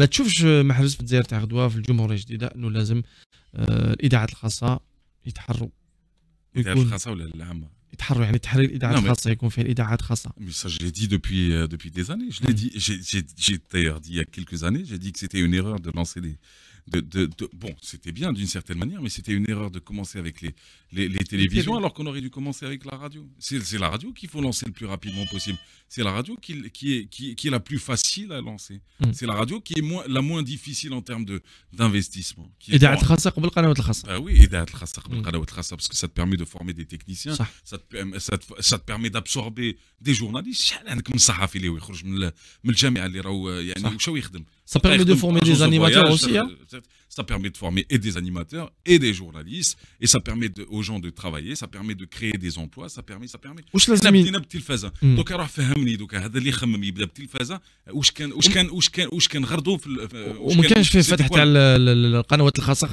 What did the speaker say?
ما تشوفش محبس في تاع غدوه في الجمهوريه الجديده انه لازم آه، الاذاعات الخاصه يتحروا الاذاعات الخاصه ولا العامه Mais Ça, je l'ai dit depuis, euh, depuis des années. Je l'ai mm. dit, j'ai d'ailleurs dit il y a quelques années, j'ai dit que c'était une erreur de lancer des. De, de, bon, c'était bien d'une certaine manière, mais c'était une erreur de commencer avec les, les, les télévisions alors qu'on aurait dû commencer avec la radio. C'est la radio qu'il faut lancer le plus rapidement possible. C'est la radio qui, qui, est, qui, est la plus facile à lancer. Mm. C'est la radio qui est moins, la moins difficile en termes d'investissement. Et d'être Ah oui, et d'être mm. parce que ça te permet de former des techniciens. Ça ça te permet d'absorber des journalistes شحال عندك من صحفي اللي يخرج من من الجامعه اللي راهو يعني وشو يخدم Ça permet de former des animateurs aussi. Ça permet de former et des animateurs et des journalistes et ça permet de, aux gens de travailler, ça permet de créer des emplois, ça permet ça permet. واش لازم بدينا بالتلفازه دوكا راه فهمني دوكا هذا اللي خمم يبدا بالتلفازه واش كان واش كان واش كان واش كان غرضو في وما كانش فيه فتح تاع القنوات الخاصه